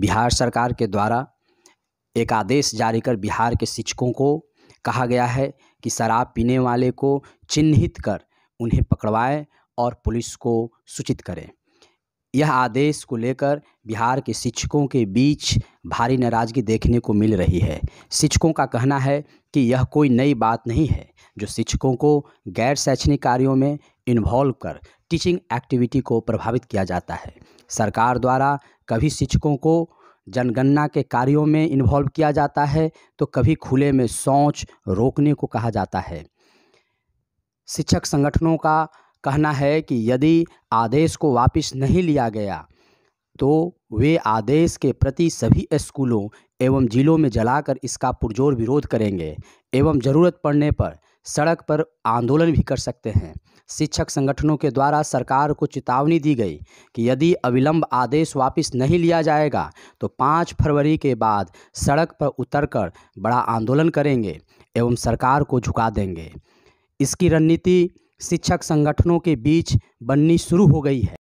बिहार सरकार के द्वारा एक आदेश जारी कर बिहार के शिक्षकों को कहा गया है कि शराब पीने वाले को चिन्हित कर उन्हें पकड़वाएं और पुलिस को सूचित करें यह आदेश को लेकर बिहार के शिक्षकों के बीच भारी नाराज़गी देखने को मिल रही है शिक्षकों का कहना है कि यह कोई नई बात नहीं है जो शिक्षकों को गैर शैक्षणिक कार्यों में इन्वॉल्व कर टीचिंग एक्टिविटी को प्रभावित किया जाता है सरकार द्वारा कभी शिक्षकों को जनगणना के कार्यों में इन्वॉल्व किया जाता है तो कभी खुले में शौच रोकने को कहा जाता है शिक्षक संगठनों का कहना है कि यदि आदेश को वापस नहीं लिया गया तो वे आदेश के प्रति सभी स्कूलों एवं जिलों में जलाकर इसका पुरजोर विरोध करेंगे एवं ज़रूरत पड़ने पर सड़क पर आंदोलन भी कर सकते हैं शिक्षक संगठनों के द्वारा सरकार को चेतावनी दी गई कि यदि अविलंब आदेश वापस नहीं लिया जाएगा तो पाँच फरवरी के बाद सड़क पर उतरकर बड़ा आंदोलन करेंगे एवं सरकार को झुका देंगे इसकी रणनीति शिक्षक संगठनों के बीच बननी शुरू हो गई है